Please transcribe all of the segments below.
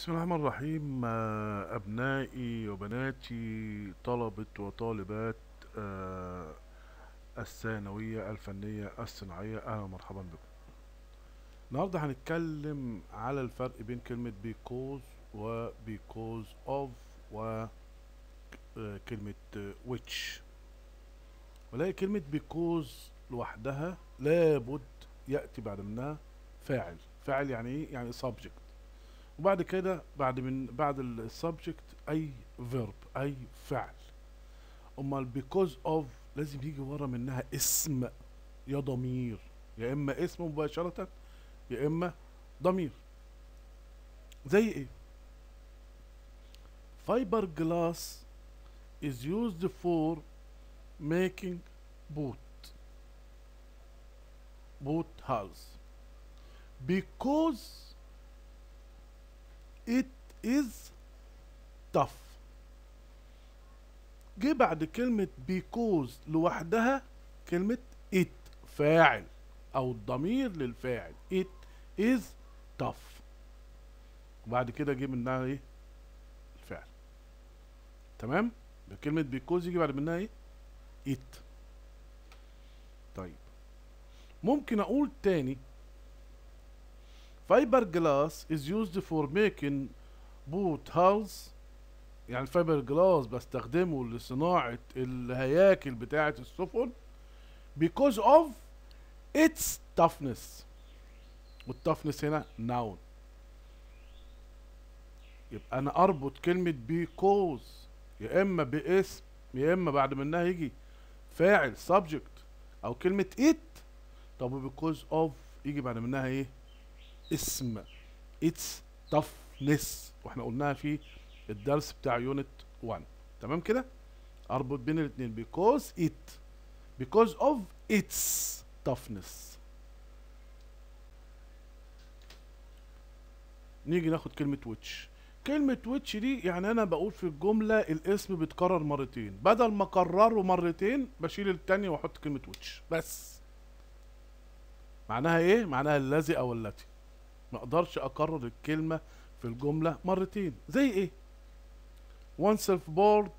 بسم الله الرحمن الرحيم آه، أبنائي وبناتي طلبة وطالبات آه، الثانوية الفنية الصناعية أهلا ومرحبا بكم النهاردة هنتكلم على الفرق بين كلمة because و because of و آه، كلمة which ولاقي كلمة because لوحدها لابد يأتي بعد منها فاعل فاعل يعني ايه يعني subject وبعد كده بعد من بعد السبجكت اي فيرب اي فعل امال بيكوز اوف لازم يجي ورا منها اسم يا ضمير يا اما اسم مباشره يا اما ضمير زي ايه فايبر جلاس is used for making boot boot house because it is tough جه بعد كلمة because لوحدها كلمة it فاعل أو الضمير للفاعل it is tough وبعد كده جه منها ايه الفعل تمام كلمة because يجي بعد منها ايه it طيب ممكن أقول تاني فايبر جلاس is used for making boot hulls يعني الفايبر جلاس بستخدمه لصناعة الهياكل بتاعة السفن because of its toughness والtoughness هنا noun يبقى انا اربط كلمة because يا اما باسم يا اما بعد منها يجي فاعل subject او كلمة it طب because of يجي بعد منها ايه اسم اتس toughness واحنا قلناها في الدرس بتاع يونت 1 تمام كده اربط بين الاثنين بيكوز ات بيكوز اوف اتس تفنس نيجي ناخد كلمة ويتش كلمة ويتش دي يعني أنا بقول في الجملة الاسم بيتكرر مرتين بدل ما أكرره مرتين بشيل الثانيه وأحط كلمة ويتش بس معناها إيه؟ معناها الذي أو التي ما اقدرش اكرر الكلمه في الجمله مرتين زي ايه one board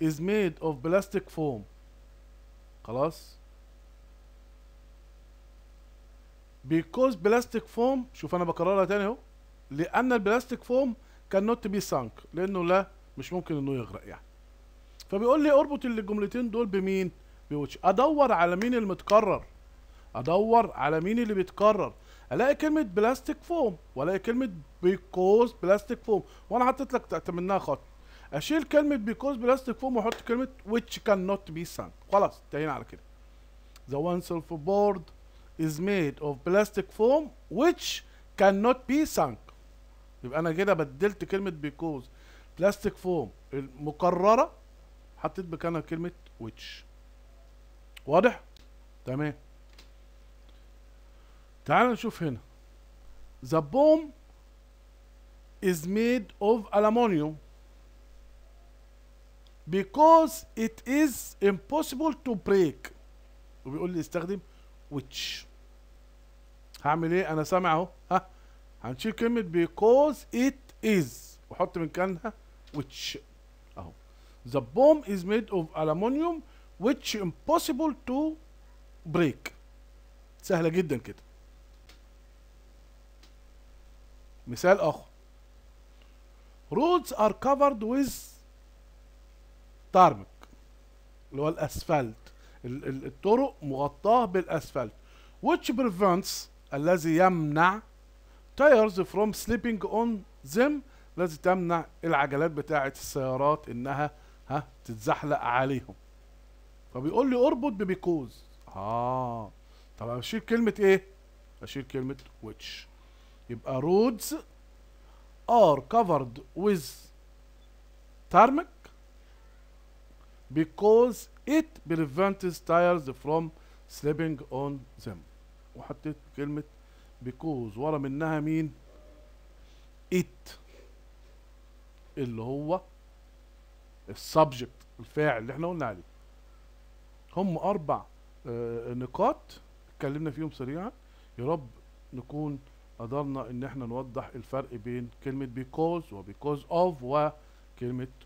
is made of plastic foam خلاص because plastic foam شوف انا بكررها تاني اهو لان البلاستيك فوم كان نوت بي سانك لانه لا مش ممكن انه يغرق يعني فبيقول لي اربط الجملتين دول بمين بوتش ادور على مين المتكرر ادور على مين اللي بيتكرر الاقي كلمه بلاستيك فوم والاقي كلمه بيكوز بلاستيك فوم وانا حطيت لك تعملناها خط اشيل كلمه بيكوز بلاستيك فوم واحط كلمه which cannot be sunk خلاص انتهينا على كده the one board is made of plastic foam which cannot be sunk يبقى انا كده بدلت كلمه بيكوز بلاستيك فوم المكرره حطيت بكانها كلمه which واضح تمام تعالوا نشوف هنا the bomb is made of aluminium because it is impossible to break وبيقول لي استخدم which هعمل ايه انا سامع اهو ها هنشيل كلمه because it is واحط مكانها which اهو the bomb is made of aluminium which impossible to break سهله جدا كده مثال آخر roads are covered with tarmac اللي هو الأسفلت الطرق مغطاة بالأسفلت which prevents الذي يمنع tires from slipping on them الذي تمنع العجلات بتاعة السيارات إنها ها تتزحلق عليهم فبيقول لي اربط ببيكوز اه طب اشيل كلمه ايه اشيل كلمه which يبقى roads are covered with tarmac because it prevents tires from slipping on them وحطيت كلمة because ورا منها مين it اللي هو السبجكت الفاعل اللي احنا قلنا عليه هم اربع آه، نقاط اتكلمنا فيهم سريعا يا رب نكون قدرنا ان احنا نوضح الفرق بين كلمة because وبيكوز اوف وكلمة